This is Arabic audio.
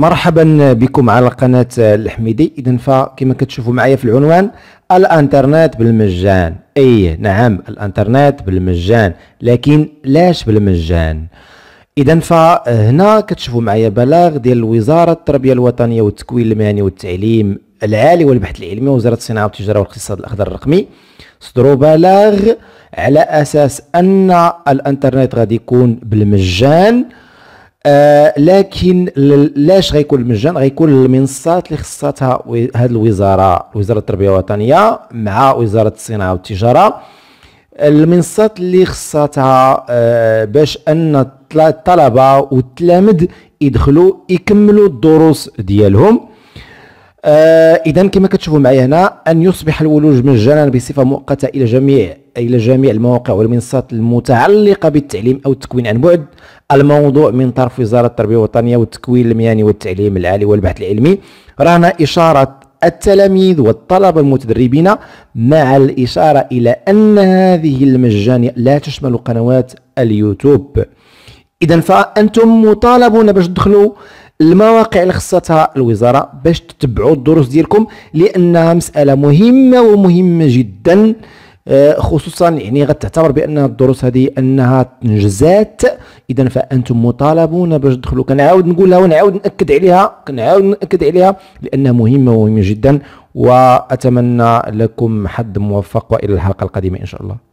مرحبا بكم على قناة الحميدي إذا فكما كتشوفوا معايا في العنوان الانترنت بالمجان أي نعم الانترنت بالمجان لكن لاش بالمجان إذا فهنا كتشوفوا معايا بلاغ ديال وزارة التربية الوطنية والتكوين المهني والتعليم العالي والبحث العلمي وزارة الصناعة والتجارة والاقتصاد الأخضر الرقمي صدروا بلاغ على أساس أن الانترنت غادي يكون بالمجان آه لكن لاش غيكون المجان غيكون المنصات اللي خصاتها هذه الوزاره وزاره التربيه الوطنيه مع وزاره الصناعه والتجاره المنصات اللي خصاتها آه باش ان الطلبه والتلامذ يدخلوا يكملوا الدروس ديالهم آه اذا كما كتشوفوا معي هنا ان يصبح الولوج مجانا بصفه مؤقته الى جميع إلى جميع المواقع والمنصات المتعلقة بالتعليم أو التكوين عن بعد الموضوع من طرف وزارة التربية الوطنية والتكوين المهني والتعليم العالي والبحث العلمي رانا إشارة التلاميذ والطلبة المتدربين مع الإشارة إلى أن هذه المجانية لا تشمل قنوات اليوتيوب إذا فأنتم مطالبون باش تدخلوا المواقع اللي خصتها الوزاره باش تتبعوا الدروس ديالكم لانها مساله مهمه ومهمه جدا آه، خصوصا يعني غتعتبر بان الدروس هذه انها تنجزات اذا فانتم مطالبون باش تدخلوا كنعاود نقولها ونعاود ناكد عليها كنعاود ناكد عليها لانها مهمه ومهمه جدا واتمنى لكم حد موفق والى الحلقه القادمه ان شاء الله